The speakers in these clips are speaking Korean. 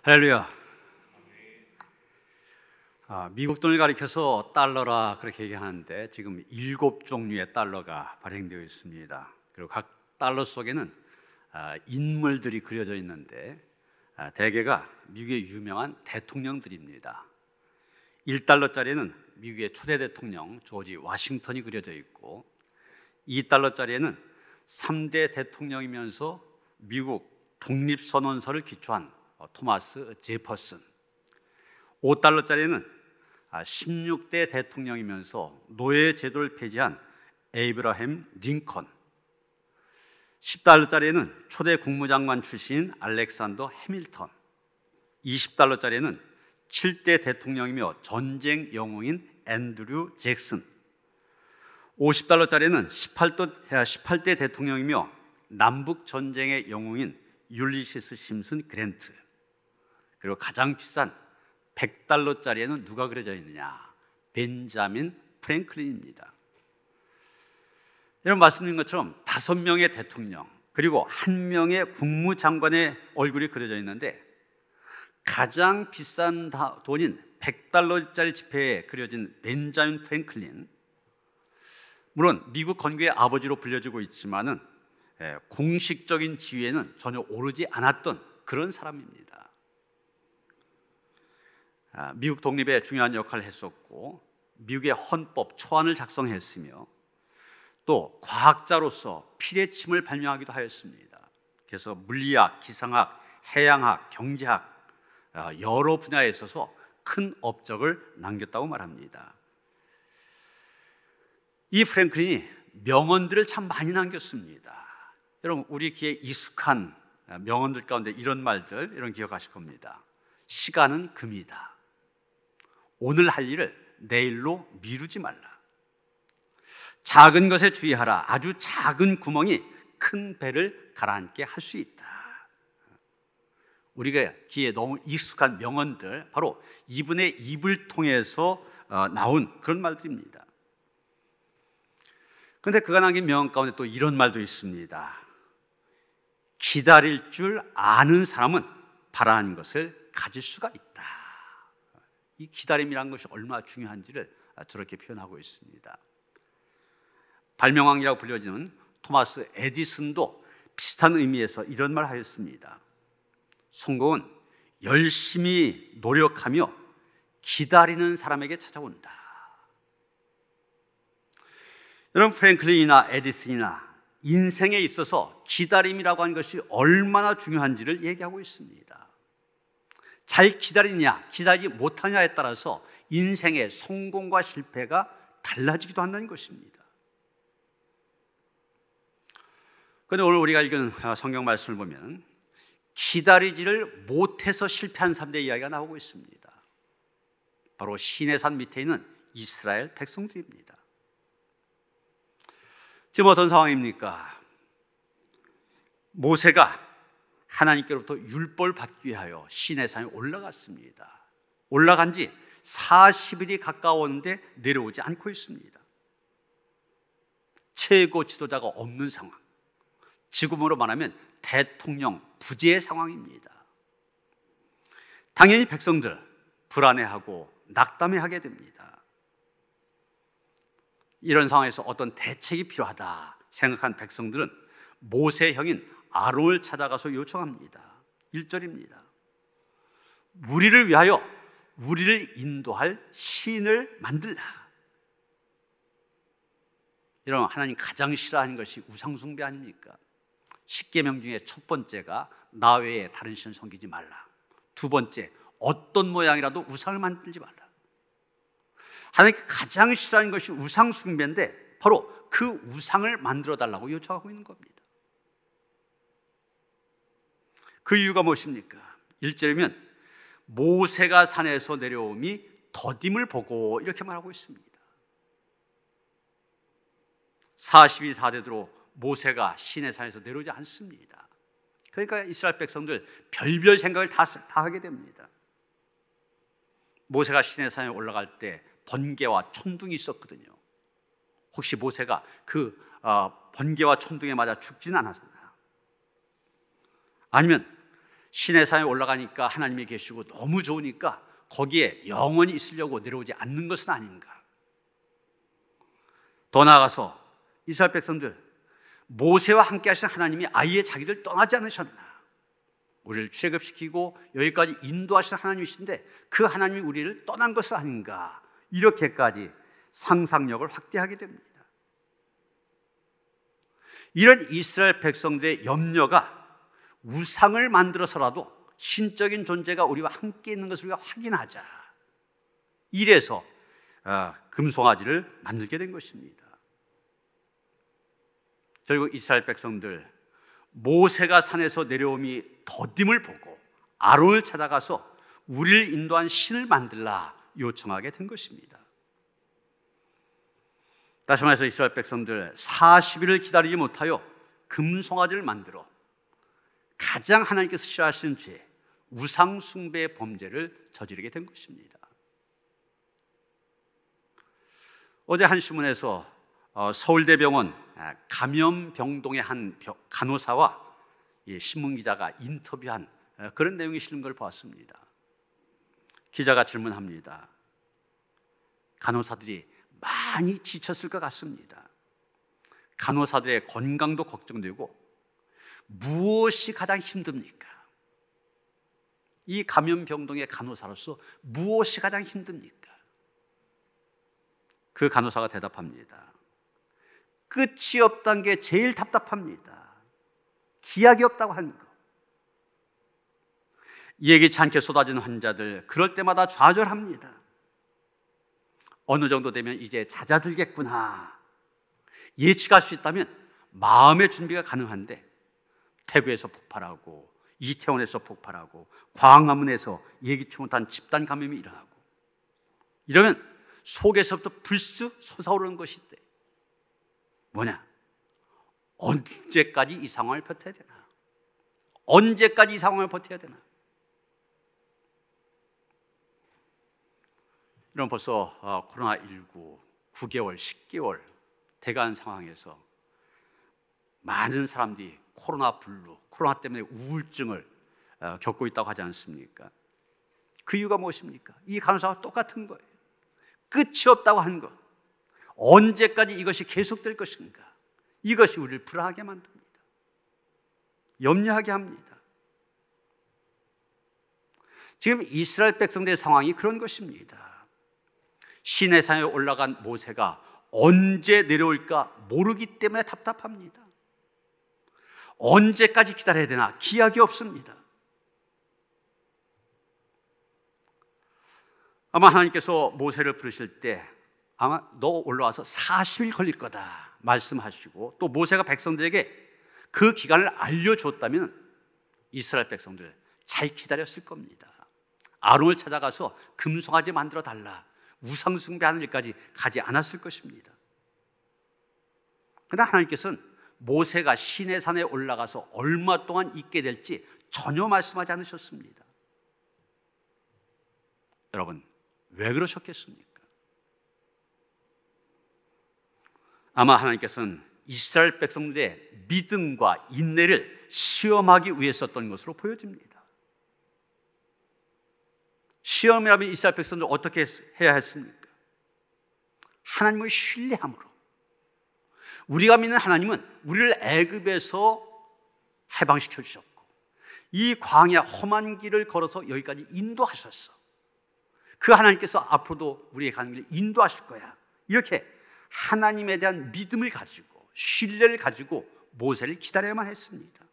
할렐루야. 아, 미국 돈을 가리켜서 달러라 그렇게 얘기하는데 지금 일곱 종류의 달러가 발행되어 있습니다. 그리고 각 달러 속에는 아, 인물들이 그려져 있는데 아, 대개가 미국의 유명한 대통령들입니다. 1달러짜리는 미국의 초대 대통령 조지 와싱턴이 그려져 있고 2달러짜리에는 3대 대통령이면서 미국 독립선언서를 기초한 어, 토마스 제퍼슨. 5달러짜리는 16대 아, 대통령이면서 노예 제도를 폐지한 에이브라햄 링컨. 10달러짜리는 초대 국무장관 출신 알렉산더 해밀턴. 20달러짜리는 7대 대통령이며 전쟁 영웅인 앤드류 잭슨. 50달러짜리는 18대 아, 대통령이며 남북 전쟁의 영웅인 율리시스 심슨 그랜트. 그리고 가장 비싼 100달러짜리에는 누가 그려져 있느냐? 벤자민 프랭클린입니다. 여러분 말씀드린 것처럼 다섯 명의 대통령 그리고 한 명의 국무장관의 얼굴이 그려져 있는데 가장 비싼 돈인 100달러짜리 지폐에 그려진 벤자민 프랭클린 물론 미국 건국의 아버지로 불려지고 있지만은 예, 공식적인 지위에는 전혀 오르지 않았던 그런 사람입니다. 아, 미국 독립에 중요한 역할을 했었고 미국의 헌법 초안을 작성했으며 또 과학자로서 피뢰침을 발명하기도 하였습니다. 그래서 물리학, 기상학, 해양학, 경제학 아, 여러 분야에 있어서 큰 업적을 남겼다고 말합니다. 이 프랭클린이 명언들을 참 많이 남겼습니다. 여러분 우리 귀에 익숙한 아, 명언들 가운데 이런 말들 이런 기억하실 겁니다. 시간은 금이다. 오늘 할 일을 내일로 미루지 말라. 작은 것에 주의하라. 아주 작은 구멍이 큰 배를 가라앉게 할 수 있다. 우리가 귀에 너무 익숙한 명언들, 바로 이분의 입을 통해서 어, 나온 그런 말들입니다. 근데 그가 남긴 명언 가운데 또 이런 말도 있습니다. 기다릴 줄 아는 사람은 바라는 것을 가질 수가 있다. 이 기다림이라는 것이 얼마나 중요한지를 저렇게 표현하고 있습니다. 발명왕이라고 불려지는 토마스 에디슨도 비슷한 의미에서 이런 말 하였습니다. 성공은 열심히 노력하며 기다리는 사람에게 찾아온다. 여러분 프랭클린이나 에디슨이나 인생에 있어서 기다림이라고 하는 것이 얼마나 중요한지를 얘기하고 있습니다. 잘 기다리냐, 기다리지 못하냐에 따라서 인생의 성공과 실패가 달라지기도 한다는 것입니다. 그런데 오늘 우리가 읽은 아, 성경 말씀을 보면 기다리지를 못해서 실패한 사람들의 이야기가 나오고 있습니다. 바로 시내산 밑에 있는 이스라엘 백성들입니다. 지금 어떤 상황입니까? 모세가 하나님께로부터 율법을 받기 위하여 시내산에 올라갔습니다. 올라간 지 40일이 가까웠는데 내려오지 않고 있습니다. 최고 지도자가 없는 상황. 지금으로 말하면 대통령 부재의 상황입니다. 당연히 백성들 불안해하고 낙담해하게 됩니다. 이런 상황에서 어떤 대책이 필요하다 생각한 백성들은 모세 형인 아론을 찾아가서 요청합니다. 1절입니다. 우리를 위하여 우리를 인도할 시을 만들라. 이런 하나님 가장 싫어하는 것이 우상숭배 아닙니까? 십계명 중에 첫 번째가 나 외에 다른 신을 섬기지 말라. 두 번째 어떤 모양이라도 우상을 만들지 말라. 하나님 가장 싫어하는 것이 우상숭배인데 바로 그 우상을 만들어 달라고 요청하고 있는 겁니다. 그 이유가 무엇입니까? 1절이면 모세가 산에서 내려옴이 더딤을 보고 이렇게 말하고 있습니다. 42사대도로 모세가 신의 산에서 내려오지 않습니다. 그러니까 이스라엘 백성들 별별 생각을 다, 다 하게 됩니다. 모세가 신의 산에 올라갈 때 번개와 천둥이 있었거든요. 혹시 모세가 그 어, 번개와 천둥에 맞아 죽지 않았나? 아니면 신내산에 올라가니까 하나님이 계시고 너무 좋으니까 거기에 영원히 있으려고 내려오지 않는 것은 아닌가. 더 나아가서 이스라엘 백성들 모세와 함께 하신 하나님이 아예 자기를 떠나지 않으셨나. 우리를 출애시키고 여기까지 인도하신 하나님이신데 그 하나님이 우리를 떠난 것은 아닌가. 이렇게까지 상상력을 확대하게 됩니다. 이런 이스라엘 백성들의 염려가 우상을 만들어서라도 신적인 존재가 우리와 함께 있는 것을 우리가 확인하자. 이래서 아, 금송아지를 만들게 된 것입니다. 결국 이스라엘 백성들 모세가 산에서 내려옴이 더딤을 보고 아론을 찾아가서 우리를 인도한 신을 만들라 요청하게 된 것입니다. 다시 말해서 이스라엘 백성들 40일을 기다리지 못하여 금송아지를 만들어 가장 하나님께서 싫어하시는 죄, 우상숭배의 범죄를 저지르게 된 것입니다. 어제 한 신문에서 어, 서울대병원 아, 감염병동의 한 간호사와 신문 기자가 인터뷰한 어, 그런 내용이 실린 걸 보았습니다. 기자가 질문합니다. 간호사들이 많이 지쳤을 것 같습니다. 간호사들의 건강도 걱정되고 무엇이 가장 힘듭니까? 이 감염병동의 간호사로서 무엇이 가장 힘듭니까? 그 간호사가 대답합니다. 끝이 없다는 게 제일 답답합니다. 기약이 없다고 하는 거. 예기치 않게 쏟아진 환자들, 그럴 때마다 좌절합니다. 어느 정도 되면 이제 잦아들겠구나. 예측할 수 있다면 마음의 준비가 가능한데 대구에서 폭발하고 이태원에서 폭발하고 광화문에서 예기치 못한 집단 감염이 일어나고 이러면 속에서부터 불쑥 솟아오르는 것이 있대. 뭐냐? 언제까지 이 상황을 버텨야 되나? 언제까지 이 상황을 버텨야 되나? 이런 벌써 아, 코로나19 9개월, 10개월 돼간 상황에서 많은 사람들이 코로나 블루, 코로나 때문에 우울증을 어, 겪고 있다고 하지 않습니까? 그 이유가 무엇입니까? 이 감사와 똑같은 거예요. 끝이 없다고 한 것. 언제까지 이것이 계속될 것인가? 이것이 우리를 불안하게 만듭니다. 염려하게 합니다. 지금 이스라엘 백성들의 상황이 그런 것입니다. 시내산에 올라간 모세가 언제 내려올까 모르기 때문에 답답합니다. 언제까지 기다려야 되나 기약이 없습니다. 아마 하나님께서 모세를 부르실 때 아마 너 올라와서 40일 걸릴 거다 말씀하시고 또 모세가 백성들에게 그 기간을 알려줬다면 이스라엘 백성들 잘 기다렸을 겁니다. 아론을 찾아가서 금송아지 만들어 달라 우상숭배하는 일까지 가지 않았을 것입니다. 그러나 하나님께서는 모세가 시내산에 올라가서 얼마 동안 있게 될지 전혀 말씀하지 않으셨습니다. 여러분, 왜 그러셨겠습니까? 아마 하나님께서는 이스라엘 백성들의 믿음과 인내를 시험하기 위해 썼던 것으로 보여집니다. 시험이라면 이스라엘 백성들 어떻게 해야 했습니까? 하나님을 신뢰함으로 우리가 믿는 하나님은 우리를 애굽에서 해방시켜 주셨고 이 광야 험한 길을 걸어서 여기까지 인도하셨어. 그 하나님께서 앞으로도 우리의 가는 길을 인도하실 거야. 이렇게 하나님에 대한 믿음을 가지고 신뢰를 가지고 모세를 기다려야만 했습니다.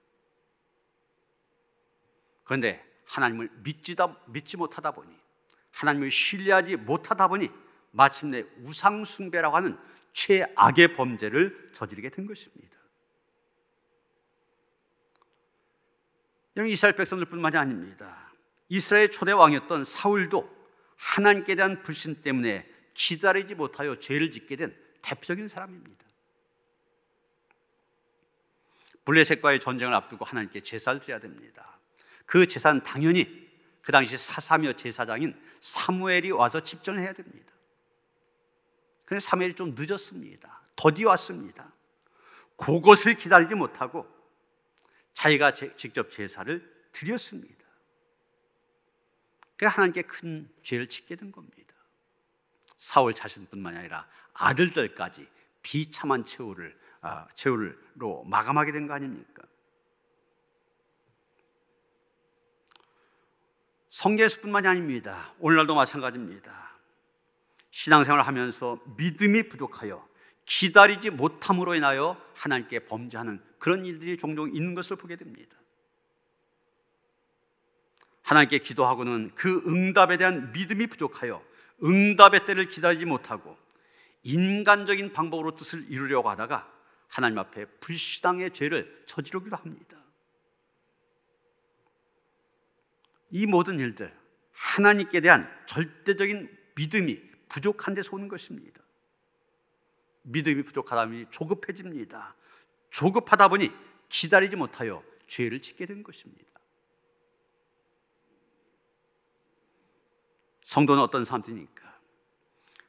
그런데 하나님을 믿지다, 믿지 못하다 보니 하나님을 신뢰하지 못하다 보니 마침내 우상숭배라고 하는 최악의 범죄를 저지르게 된 것입니다. 여러분 이스라엘 백성들뿐만이 아닙니다. 이스라엘 초대 왕이었던 사울도 하나님께 대한 불신 때문에 기다리지 못하여 죄를 짓게 된 대표적인 사람입니다. 블레셋과의 전쟁을 앞두고 하나님께 제사를 드려야 됩니다. 그 제사는 당연히 그 당시 사사며 제사장인 사무엘이 와서 집전을 해야 됩니다. 근데 3일이 좀 늦었습니다. 더디 왔습니다. 그것을 기다리지 못하고 자기가 제, 직접 제사를 드렸습니다. 그 하나님께 큰 죄를 짓게 된 겁니다. 사울 자신뿐만 아니라 아들들까지 비참한 최후를 아, 최후로 마감하게 된 거 아닙니까? 성경에뿐만이 아닙니다. 오늘날도 마찬가지입니다. 신앙생활을 하면서 믿음이 부족하여 기다리지 못함으로 인하여 하나님께 범죄하는 그런 일들이 종종 있는 것을 보게 됩니다. 하나님께 기도하고는 그 응답에 대한 믿음이 부족하여 응답의 때를 기다리지 못하고 인간적인 방법으로 뜻을 이루려고 하다가 하나님 앞에 불신앙의 죄를 저지르기도 합니다. 이 모든 일들 하나님께 대한 절대적인 믿음이 부족한 데서 오는 것입니다. 믿음이 부족하다니 조급해집니다. 조급하다 보니 기다리지 못하여 죄를 짓게 된 것입니다. 성도는 어떤 사람입니까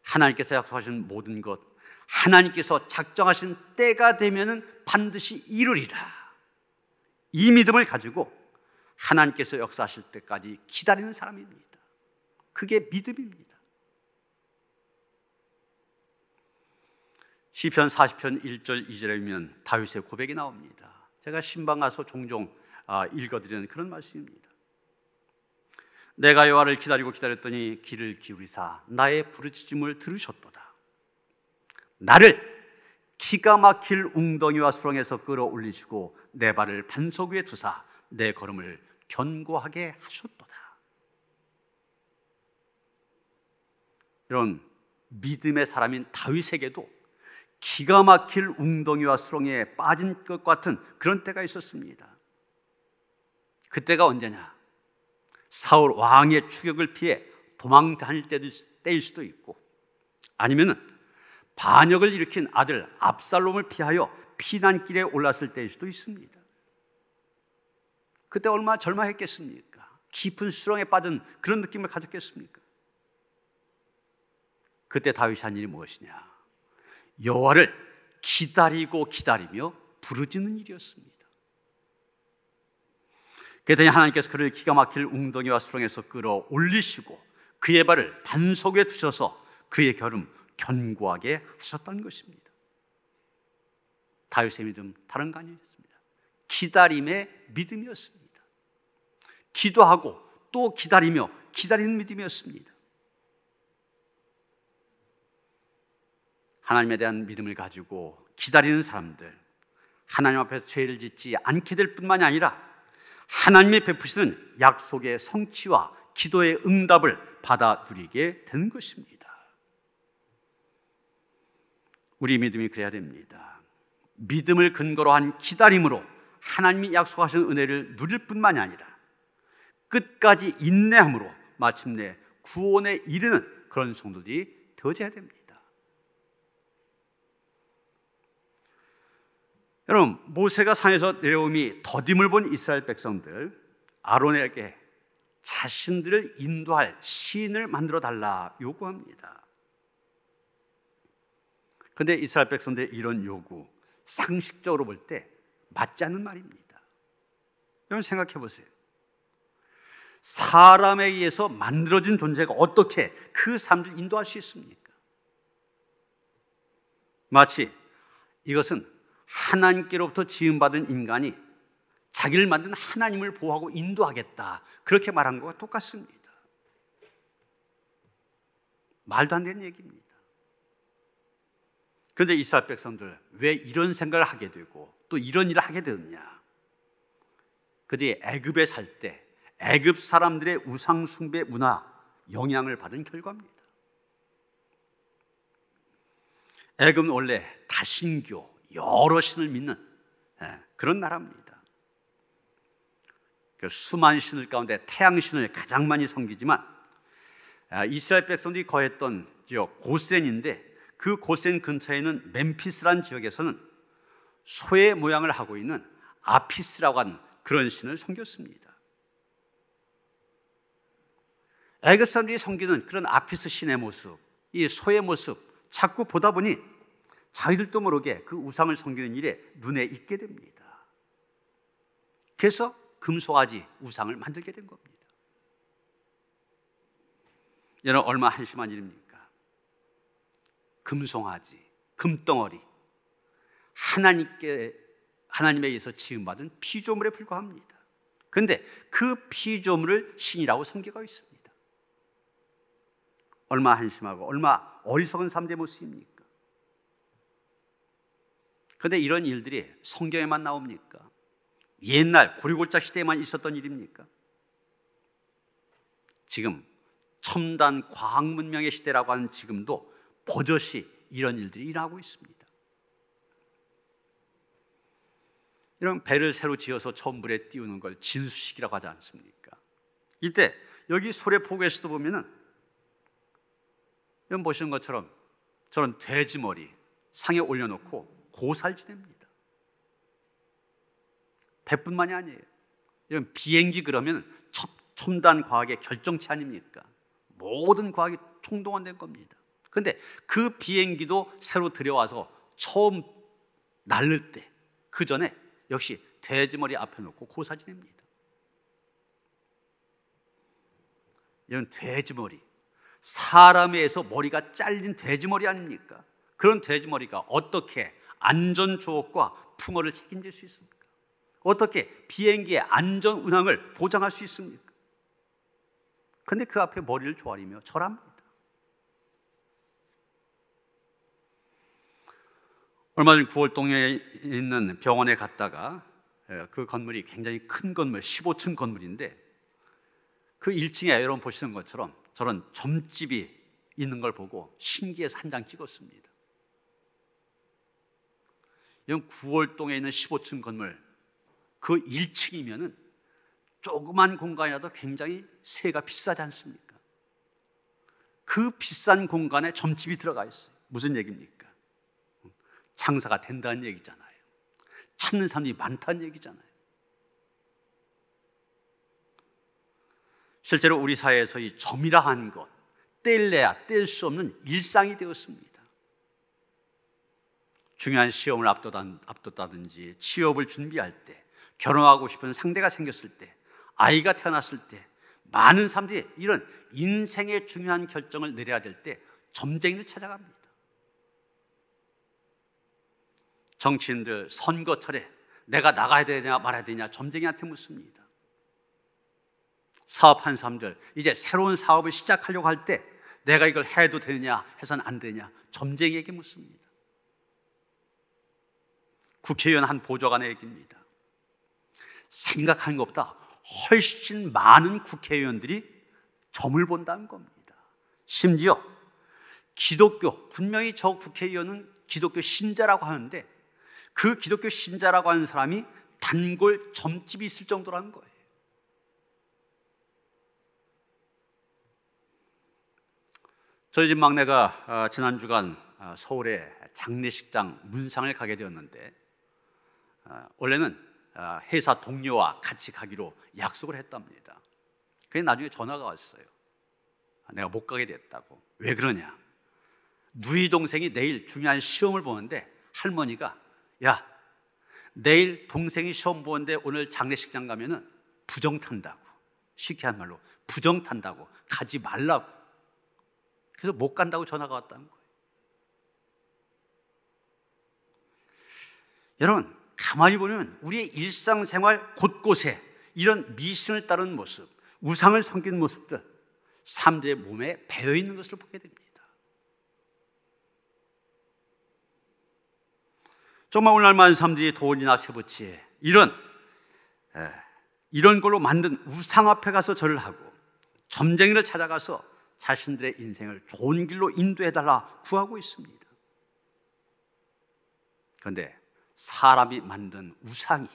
하나님께서 약속하신 모든 것, 하나님께서 작정하신 때가 되면 반드시 이루리라. 이 믿음을 가지고 하나님께서 역사하실 때까지 기다리는 사람입니다. 그게 믿음입니다. 시편 40편 1절 2절에 보면 다윗의 고백이 나옵니다. 제가 신방 가서 종종 아, 읽어드리는 그런 말씀입니다. 내가 여호와를 기다리고 기다렸더니 귀를 기울이사 나의 부르짖음을 들으셨도다. 나를 기가 막힐 웅덩이와 수렁에서 끌어올리시고 내 발을 반석 위에 두사 내 걸음을 견고하게 하셨도다. 이런 믿음의 사람인 다윗에게도 기가 막힐 웅덩이와 수렁에 빠진 것 같은 그런 때가 있었습니다. 그때가 언제냐? 사울 왕의 추격을 피해 도망 다닐 때일 수도 있고 아니면 반역을 일으킨 아들 압살롬을 피하여 피난길에 올랐을 때일 수도 있습니다. 그때 얼마나 절망했겠습니까? 깊은 수렁에 빠진 그런 느낌을 가졌겠습니까? 그때 다윗이 한 일이 무엇이냐? 여호와를 기다리고 기다리며 부르짖는 일이었습니다. 그랬더니 하나님께서 그를 기가 막힐 웅덩이와 수렁에서 끌어올리시고 그의 발을 반석에 두셔서 그의 결음 견고하게 하셨다 것입니다. 다윗의 믿음 다른 거 아니었습니다. 기다림의 믿음이었습니다. 기도하고 또 기다리며 기다리는 믿음이었습니다. 하나님에 대한 믿음을 가지고 기다리는 사람들, 하나님 앞에서 죄를 짓지 않게 될 뿐만이 아니라 하나님이 베푸시는 약속의 성취와 기도의 응답을 받아들이게 되는 것입니다. 우리 믿음이 그래야 됩니다. 믿음을 근거로 한 기다림으로 하나님이 약속하신 은혜를 누릴 뿐만이 아니라 끝까지 인내함으로 마침내 구원에 이르는 그런 성도들이 되어야 됩니다. 여러분, 모세가 산에서 내려오미 더딤을 본 이스라엘 백성들, 아론에게 자신들을 인도할 시인을 만들어 달라 요구합니다. 근데 이스라엘 백성들의 이런 요구, 상식적으로 볼 때 맞지 않는 말입니다. 여러분 생각해 보세요. 사람에 의해서 만들어진 존재가 어떻게 그 사람들을 인도할 수 있습니까? 마치 이것은 하나님께로부터 지음받은 인간이 자기를 만든 하나님을 보호하고 인도하겠다. 그렇게 말한 것과 똑같습니다. 말도 안 되는 얘기입니다. 그런데 이스라엘 백성들 왜 이런 생각을 하게 되고 또 이런 일을 하게 되었냐? 그들이 애굽에 살 때 애굽 사람들의 우상 숭배 문화 영향을 받은 결과입니다. 애굽은 원래 다신교 여러 신을 믿는 예, 그런 나라입니다. 그 수만 신을 가운데 태양 신을 가장 많이 섬기지만 아, 이스라엘 백성들이 거했던 지역 고센인데 그 고센 근처에 있는 멤피스란 지역에서는 소의 모양을 하고 있는 아피스라고 하는 그런 신을 섬겼습니다. 애굽 사람들이 섬기는 그런 아피스 신의 모습, 이 소의 모습 자꾸 보다 보니 자기들도 모르게 그 우상을 섬기는 일에 눈에 익게 됩니다. 그래서 금소아지 우상을 만들게 된 겁니다. 여러분 얼마 한심한 일입니까? 금송아지, 금덩어리 하나님께 하나님에 의해서 지음받은 피조물에 불과합니다. 그런데 그 피조물을 신이라고 섬기고 있습니다. 얼마 한심하고 얼마 어리석은 삶의 모습입니까? 그런데 이런 일들이 성경에만 나옵니까? 옛날 고리골자 시대에만 있었던 일입니까? 지금 첨단 과학 문명의 시대라고 하는 지금도 버젓이 이런 일들이 일어나고 있습니다. 이런 배를 새로 지어서 처음 물에 띄우는 걸 진수식이라고 하지 않습니까? 이때 여기 소래포구에서도 보면은 여러분 보시는 것처럼 저런 돼지 머리 상에 올려놓고 고살지냅니다 배뿐만이 아니에요. 이런 비행기 그러면 첨단 과학의 결정체 아닙니까? 모든 과학이 총동원된 겁니다. 그런데 그 비행기도 새로 들여와서 처음 날릴 때 그 전에 역시 돼지머리 앞에 놓고 고사진입니다. 이런 돼지머리 사람에서 머리가 잘린 돼지머리 아닙니까? 그런 돼지머리가 어떻게 안전 조업과 풍어를 책임질 수 있습니까? 어떻게 비행기의 안전 운항을 보장할 수 있습니까? 근데 그 앞에 머리를 조아리며 절합니다. 얼마 전 구월동에 있는 병원에 갔다가 예, 그 건물이 굉장히 큰 건물, 15층 건물인데 그 1층에 여러분 보시는 것처럼 저런 점집이 있는 걸 보고 신기해서 한 장 찍었습니다. 9월동에 있는 15층 건물 그 1층이면은 조그만 공간이라도 굉장히 세가 비싸지 않습니까? 그 비싼 공간에 점집이 들어가 있어요. 무슨 얘기입니까? 장사가 된다는 얘기잖아요. 찾는 사람이 많다는 얘기잖아요. 실제로 우리 사회에서 이 점이라 한 것, 뗄래야 뗄 수 없는 일상이 되었습니다. 중요한 시험을 앞뒀다든지 취업을 준비할 때, 결혼하고 싶은 상대가 생겼을 때, 아이가 태어났을 때, 많은 사람들이 이런 인생의 중요한 결정을 내려야 될 때 점쟁이를 찾아갑니다. 정치인들 선거철에 내가 나가야 되냐 말아야 되냐 점쟁이한테 묻습니다. 사업한 사람들 이제 새로운 사업을 시작하려고 할 때 내가 이걸 해도 되냐 해선 안 되냐 점쟁이에게 묻습니다. 국회의원 한 보좌관의 얘기입니다. 생각하는 것보다 훨씬 많은 국회의원들이 점을 본다는 겁니다. 심지어 기독교, 분명히 저 국회의원은 기독교 신자라고 하는데 그 기독교 신자라고 하는 사람이 단골 점집이 있을 정도라는 거예요. 저희 집 막내가 아, 지난 주간 아, 서울의 장례식장 문상을 가게 되었는데 아, 원래는 아, 회사 동료와 같이 가기로 약속을 했답니다. 그래 나중에 전화가 왔어요. 아, 내가 못 가게 됐다고. 왜 그러냐? 누이 동생이 내일 중요한 시험을 보는데 할머니가 야 내일 동생이 시험 보는데 오늘 장례식장 가면은 부정 탄다고 쉽게 한 말로 부정 탄다고 가지 말라고 그래서 못 간다고 전화가 왔다는 거예요. 여러분 가만히 보면 우리의 일상생활 곳곳에 이런 미신을 따르는 모습, 우상을 섬기는 모습들, 사람들의 몸에 배어 있는 것을 보게 됩니다. 정말 오늘날 많은 사람들이 돈이나 쇠붙이 이런 예, 이런 걸로 만든 우상 앞에 가서 절을 하고 점쟁이를 찾아가서 자신들의 인생을 좋은 길로 인도해 달라 구하고 있습니다. 그런데 사람이 만든 우상이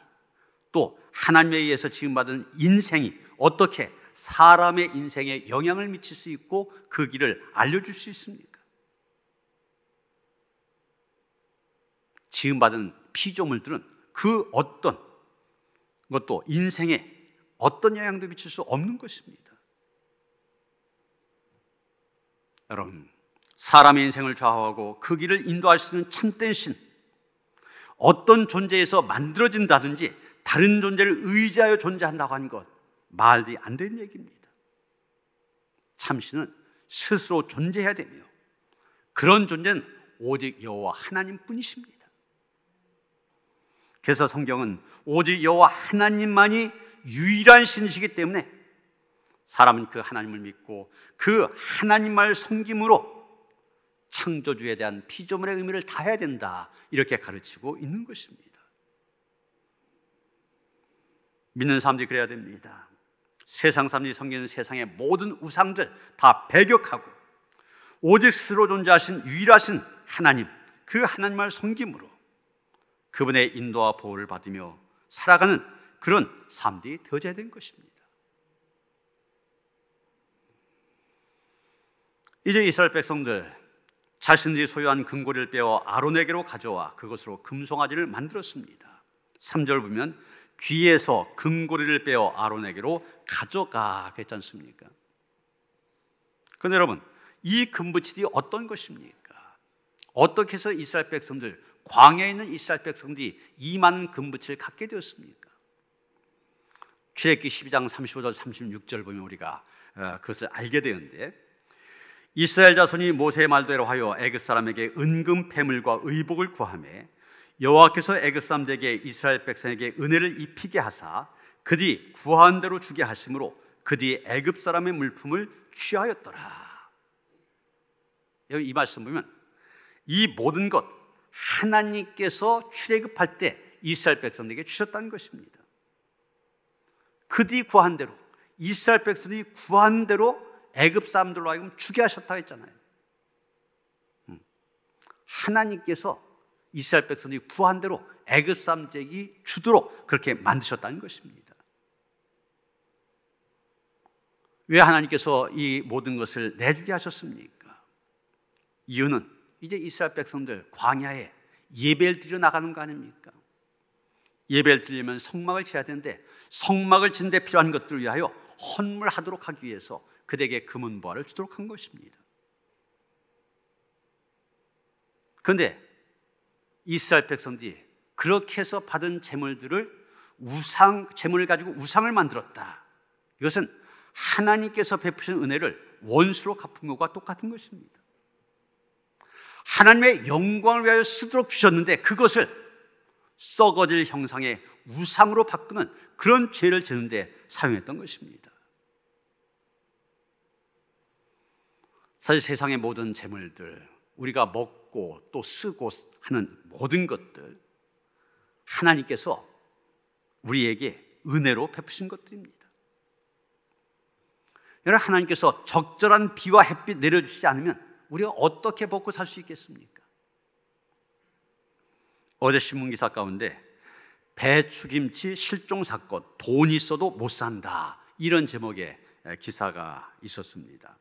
또 하나님에 의해서 지금받은 인생이 어떻게 사람의 인생에 영향을 미칠 수 있고 그 길을 알려줄 수 있습니까? 지금받은 피조물들은 그 어떤 것도 인생에 어떤 영향도 미칠 수 없는 것입니다. 여러분, 사람의 인생을 좌우하고 그 길을 인도할 수 있는 참된 신, 어떤 존재에서 만들어진다든지 다른 존재를 의지하여 존재한다고 하는 것 말이 안 되는 얘기입니다. 참신은 스스로 존재해야 되며 그런 존재는 오직 여호와 하나님뿐이십니다. 그래서 성경은 오직 여호와 하나님만이 유일한 신이시기 때문에 사람은 그 하나님을 믿고 그 하나님을 섬김으로 창조주에 대한 피조물의 의미를 다해야 된다. 이렇게 가르치고 있는 것입니다. 믿는 사람들이 그래야 됩니다. 세상 사람들이 섬기는 세상의 모든 우상들 다 배격하고 오직 스스로 존재하신 유일하신 하나님, 그 하나님을 섬김으로 그분의 인도와 보호를 받으며 살아가는 그런 삶들이 되어야 된 것입니다. 이제 이스라엘 백성들 자신들이 소유한 금고리를 빼어 아론에게로 가져와 그것으로 금송아지를 만들었습니다. 3절 보면 귀에서 금고리를 빼어 아론에게로 가져가 그랬지 않습니까? 그런데 여러분 이 금붙이이 어떤 것입니까? 어떻게 해서 이스라엘 백성들 광야에 있는 이스라엘 백성들이 이만 금붙이를 갖게 되었습니까? 출애기 12장 35절 36절 보면 우리가 어, 그것을 알게 되는데 이스라엘 자손이 모세의 말대로 하여 애굽 사람에게 은금 패물과 의복을 구함에 여호와께서 애굽 사람에게 들 이스라엘 백성에게 은혜를 입히게 하사 그뒤 구한 대로 주게 하심으로 그디 애굽 사람의 물품을 취하였더라. 여기 이 말씀 보면 이 모든 것 하나님께서 출애굽할 때 이스라엘 백성에게 주셨다는 것입니다. 그뒤 구한 대로 이스라엘 백성이 구한 대로 애굽 사람들로 하여금 죽게 하셨다고 했잖아요. 음. 하나님께서 이스라엘 백성이 구한 대로 애굽 사람들이 주도록 그렇게 만드셨다는 것입니다. 왜 하나님께서 이 모든 것을 내주게 하셨습니까? 이유는 이제 이스라엘 백성들 광야에 예배를 드려 나가는 거 아닙니까? 예배를 드리면 성막을 지어야 되는데 성막을 짓는 데 필요한 것들을 위하여 헌물하도록 하기 위해서 그에게 금은보화를 주도록 한 것입니다. 그런데 이스라엘 백성들이 그렇게 해서 받은 재물들을 우상 재물을 가지고 우상을 만들었다. 이것은 하나님께서 베푸신 은혜를 원수로 갚은 것과 똑같은 것입니다. 하나님의 영광을 위하여 쓰도록 주셨는데 그것을 썩어질 형상의 우상으로 바꾸는 그런 죄를 지는데 사용했던 것입니다. 사실 세상의 모든 재물들, 우리가 먹고 또 쓰고 하는 모든 것들, 하나님께서 우리에게 은혜로 베푸신 것들입니다. 여러분, 하나님께서 적절한 비와 햇빛 내려주시지 않으면 우리가 어떻게 먹고 살 수 있겠습니까? 어제 신문기사 가운데 배추김치 실종 사건, 돈 있어도 못 산다. 이런 제목의 기사가 있었습니다.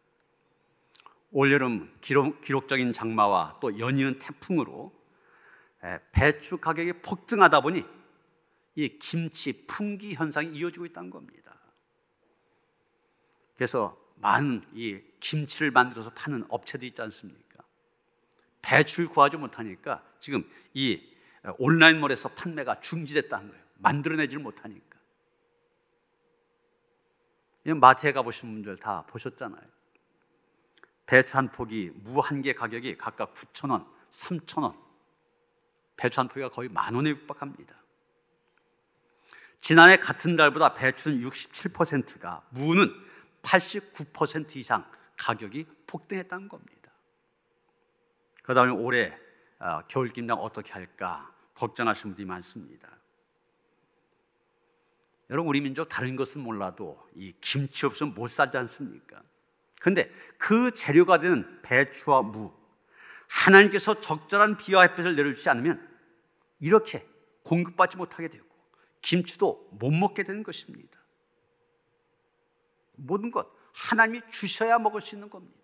올여름 기록, 적인 장마와 또 연이은 태풍으로 배추 가격이 폭등하다 보니 이 김치 풍기 현상이 이어지고 있다는 겁니다. 그래서 많은 이 김치를 만들어서 파는 업체도 있지 않습니까? 배추를 구하지 못하니까 지금 이 온라인몰에서 판매가 중지됐다는 거예요. 만들어내지 못하니까. 마트에 가보신 분들 다 보셨잖아요. 배추 한 포기 무 한 개 가격이 각각 9천 원, 3천 원. 배추 한 포기가 거의 만 원에 육박합니다. 지난해 같은 달보다 배추는 67%가 무는 89% 이상 가격이 폭등했다는 겁니다. 그다음에 올해 어, 겨울 김장 어떻게 할까 걱정하시는 분들이 많습니다. 여러분 우리 민족 다른 것은 몰라도 이 김치 없으면 못 살지 않습니까? 그런데그 재료가 되는 배추와 무, 하나님께서 적절한 비와 햇볕을 내려주지 않으면 이렇게 공급받지 못하게 되고 김치도 못 먹게 되는 것입니다. 모든 것 하나님이 주셔야 먹을 수 있는 겁니다.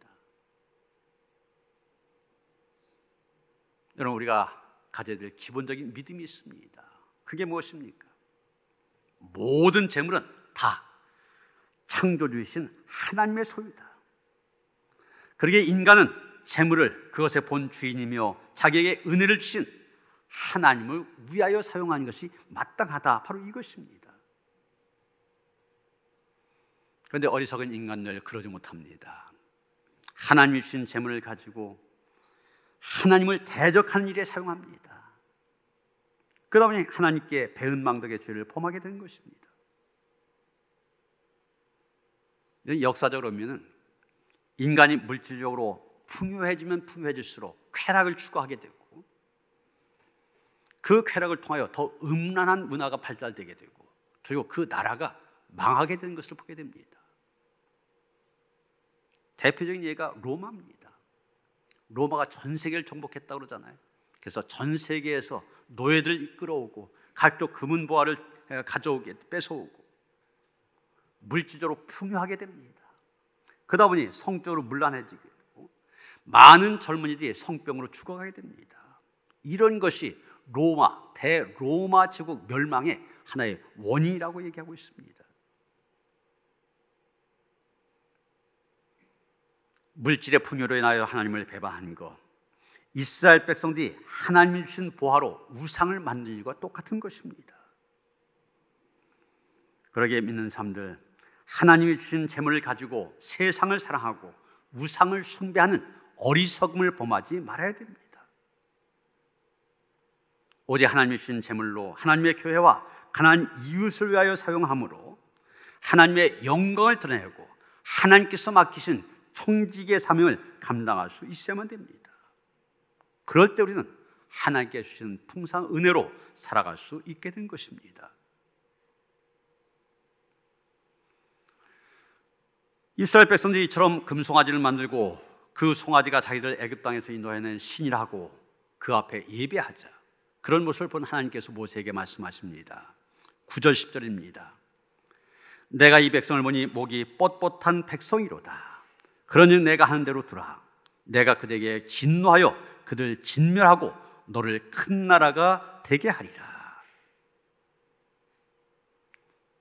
여러분 우리가 가져야 될 기본적인 믿음이 있습니다. 그게 무엇입니까? 모든 재물은 다 창조주이신 하나님의 소유다. 그러게 인간은 재물을 그것의 본 주인이며 자기에게 은혜를 주신 하나님을 위하여 사용하는 것이 마땅하다. 바로 이것입니다. 그런데 어리석은 인간들 그러지 못합니다. 하나님이 주신 재물을 가지고 하나님을 대적하는 일에 사용합니다. 그러다 보니 하나님께 배은망덕의 죄를 범하게 되는 것입니다. 역사적으로 보면은 인간이 물질적으로 풍요해지면 풍요해질수록 쾌락을 추구하게 되고 그 쾌락을 통하여 더 음란한 문화가 발달되게 되고 결국 그 나라가 망하게 되는 것을 보게 됩니다. 대표적인 예가 로마입니다. 로마가 전 세계를 정복했다고 그러잖아요. 그래서 전 세계에서 노예들 이끌어오고 각종 금은 보화를 가져오게 뺏어오고 물질적으로 풍요하게 됩니다. 그러다 보니 성적으로 물란해지게 되고 많은 젊은이들이 성병으로 죽어가게 됩니다. 이런 것이 로마, 대로마 제국 멸망의 하나의 원인이라고 얘기하고 있습니다. 물질의 풍요로 인하여 하나님을 배반한 것, 이스라엘 백성들이 하나님 주신 보화로 우상을 만든 일과 똑같은 것입니다. 그러게 믿는 사람들, 하나님이 주신 재물을 가지고 세상을 사랑하고 우상을 숭배하는 어리석음을 범하지 말아야 됩니다. 오직 하나님이 주신 재물로 하나님의 교회와 가난 이웃을 위하여 사용함으로 하나님의 영광을 드러내고 하나님께서 맡기신 총직의 사명을 감당할 수 있어야만 됩니다. 그럴 때 우리는 하나님께 주신 풍성 은혜로 살아갈 수 있게 된 것입니다. 이스라엘 백성들이 처럼 금송아지를 만들고 그 송아지가 자기들 애굽 땅에서 인도하는 신이라고 그 앞에 예배하자. 그런 모습을 본 하나님께서 모세에게 말씀하십니다. 9절 10절입니다. 내가 이 백성을 보니 목이 뻣뻣한 백성이로다. 그러니 내가 하는 대로 두라. 내가 그들에게 진노하여 그들 진멸하고 너를 큰 나라가 되게 하리라.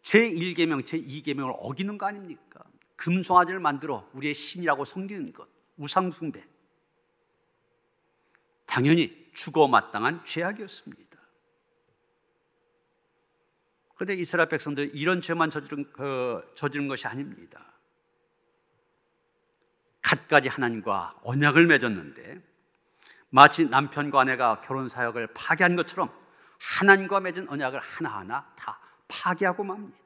제1계명, 제2계명을 어기는 거 아닙니까? 금송아지를 만들어 우리의 신이라고 섬기는 것, 우상숭배. 당연히 죽어 마땅한 죄악이었습니다. 그런데 이스라엘 백성들 이런 죄만 저지른, 그, 저지른 것이 아닙니다. 갖가지 하나님과 언약을 맺었는데 마치 남편과 아내가 결혼 사역을 파괴한 것처럼 하나님과 맺은 언약을 하나하나 다 파괴하고 맙니다.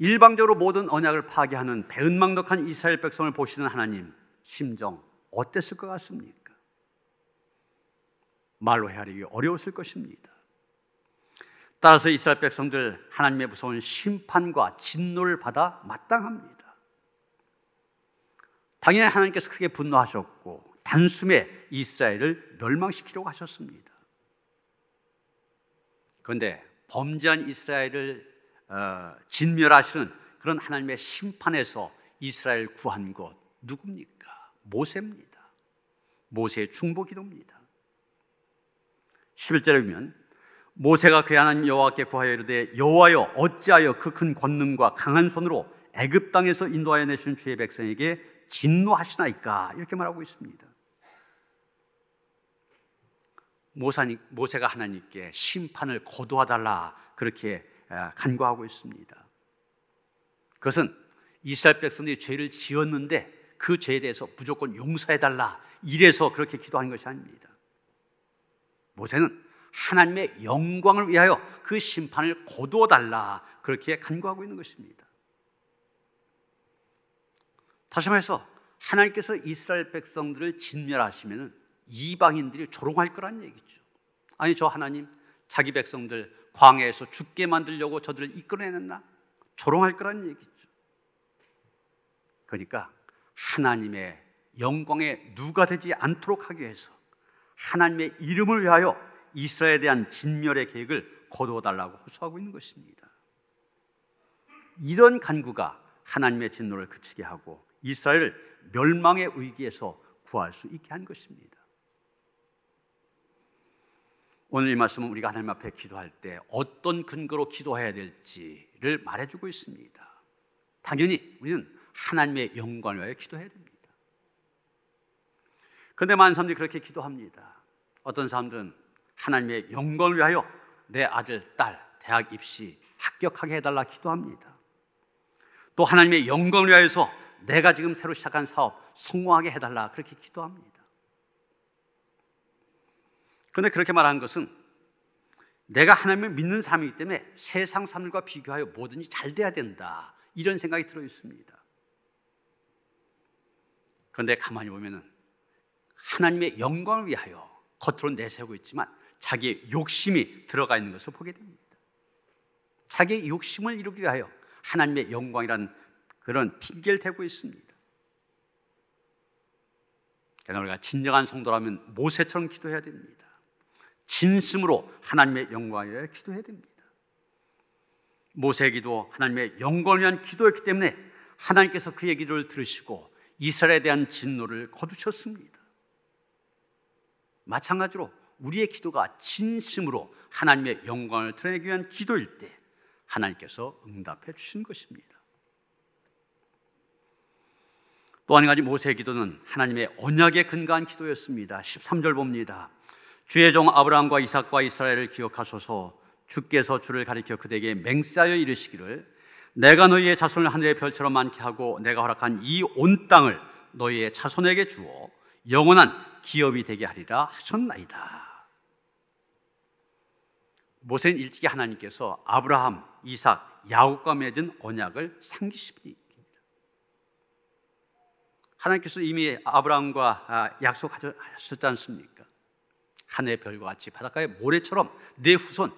일방적으로 모든 언약을 파괴하는 배은망덕한 이스라엘 백성을 보시는 하나님 심정 어땠을 것 같습니까? 말로 헤아리기 어려웠을 것입니다. 따라서 이스라엘 백성들 하나님의 무서운 심판과 진노를 받아 마땅합니다. 당연히 하나님께서 크게 분노하셨고 단숨에 이스라엘을 멸망시키려고 하셨습니다. 그런데 범죄한 이스라엘을 어, 진멸하시는 그런 하나님의 심판에서 이스라엘 구한 것 누굽니까? 모세입니다. 모세의 중보 기도입니다. 11절에 보면 모세가 그 하나님 여호와께 구하여 이르되 여호와여 어찌하여 그 큰 권능과 강한 손으로 애굽 땅에서 인도하여 내신 주의 백성에게 진노하시나이까 이렇게 말하고 있습니다. 모세가 하나님께 심판을 거두어 달라 그렇게 아, 간과하고 있습니다. 그것은 이스라엘 백성들이 죄를 지었는데 그 죄에 대해서 무조건 용서해달라. 이래서 그렇게 기도한 것이 아닙니다. 모세는 하나님의 영광을 위하여 그 심판을 거두어달라. 그렇게 간구하고 있는 것입니다. 다시 말해서 하나님께서 이스라엘 백성들을 진멸하시면 이방인들이 조롱할 거란 얘기죠. 아니, 저 하나님, 자기 백성들 광야에서 죽게 만들려고 저들을 이끌어내는나 조롱할 거란 얘기죠. 그러니까 하나님의 영광에 누가 되지 않도록 하기 위해서 하나님의 이름을 위하여 이스라엘에 대한 진멸의 계획을 거두어 달라고 호소하고 있는 것입니다. 이런 간구가 하나님의 진노를 그치게 하고 이스라엘을 멸망의 위기에서 구할 수 있게 한 것입니다. 오늘 이 말씀은 우리가 하나님 앞에 기도할 때 어떤 근거로 기도해야 될지를 말해주고 있습니다. 당연히 우리는 하나님의 영광을 위하 기도해야 됩니다. 그런데 많은 사람들이 그렇게 기도합니다. 어떤 사람들은 하나님의 영광을 위하여 내 아들, 딸, 대학 입시 합격하게 해달라 기도합니다. 또 하나님의 영광을 위하여서 내가 지금 새로 시작한 사업 성공하게 해달라 그렇게 기도합니다. 그런데 그렇게 말한 것은 내가 하나님을 믿는 사람이기 때문에 세상 사람들과 비교하여 뭐든지 잘 돼야 된다. 이런 생각이 들어 있습니다. 그런데 가만히 보면은 하나님의 영광을 위하여 겉으로 내세우고 있지만 자기의 욕심이 들어가 있는 것을 보게 됩니다. 자기의 욕심을 이루기 위하여 하나님의 영광이라는 그런 핑계를 대고 있습니다. 그러나 우리가 진정한 성도라면 모세처럼 기도해야 됩니다. 진심으로 하나님의 영광에 기도해야 됩니다. 모세 기도 하나님의 영광을 위한 기도였기 때문에 하나님께서 그의 기도를 들으시고 이스라엘에 대한 진노를 거두셨습니다. 마찬가지로 우리의 기도가 진심으로 하나님의 영광을 드러내기 위한 기도일 때 하나님께서 응답해 주신 것입니다. 또한 가지 모세 기도는 하나님의 언약에 근거한 기도였습니다. 13절 봅니다. 주의 종 아브라함과 이삭과 이스라엘을 기억하소서 주께서 주를 가리켜 그대에게 맹세하여 이르시기를 내가 너희의 자손을 하늘의 별처럼 많게 하고 내가 허락한 이 온 땅을 너희의 자손에게 주어 영원한 기업이 되게 하리라 하셨나이다. 모세는 일찍이 하나님께서 아브라함, 이삭, 야곱과 맺은 언약을 상기십니다. 하나님께서 이미 아브라함과 아, 약속하셨지 않습니까? 하늘의 별과 같이 바닷가의 모래처럼 내 후손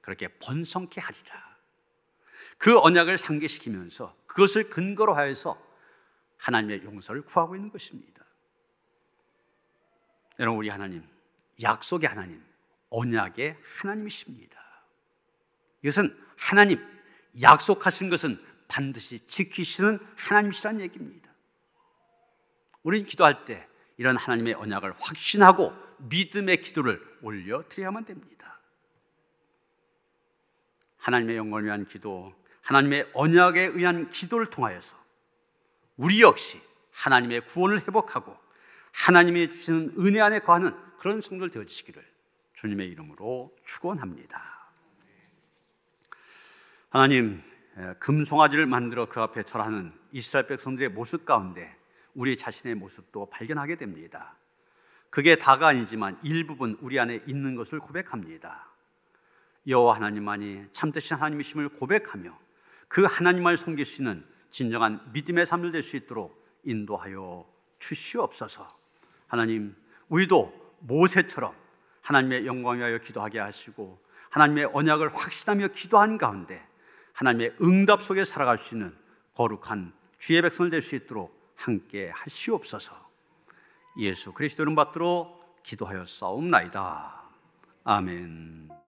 그렇게 번성케 하리라. 그 언약을 상기시키면서 그것을 근거로 하여서 하나님의 용서를 구하고 있는 것입니다. 여러분 우리 하나님 약속의 하나님 언약의 하나님이십니다. 이것은 하나님 약속하신 것은 반드시 지키시는 하나님이시라는 얘기입니다. 우리는 기도할 때 이런 하나님의 언약을 확신하고 믿음의 기도를 올려드려야만 됩니다. 하나님의 영광을 위한 기도, 하나님의 언약에 의한 기도를 통하여서 우리 역시 하나님의 구원을 회복하고 하나님이 주시는 은혜 안에 거하는 그런 성도를 되어주시기를 주님의 이름으로 축원합니다. 하나님, 금송아지를 만들어 그 앞에 절하는 이스라엘 백성들의 모습 가운데 우리 자신의 모습도 발견하게 됩니다. 그게 다가 아니지만 일부분 우리 안에 있는 것을 고백합니다. 여호와 하나님만이 참되신 하나님이심을 고백하며 그하나님을 섬길 수 있는 진정한 믿음의 삶을 될 수 있도록 인도하여 주시옵소서. 하나님, 우리도 모세처럼 하나님의 영광하여 기도하게 하시고 하나님의 언약을 확신하며 기도한 가운데 하나님의 응답 속에 살아갈 수 있는 거룩한 주의 백성을 될 수 있도록 함께 하시옵소서. 예수 그리스도는 받도록 기도하여 싸움나이다. 아멘.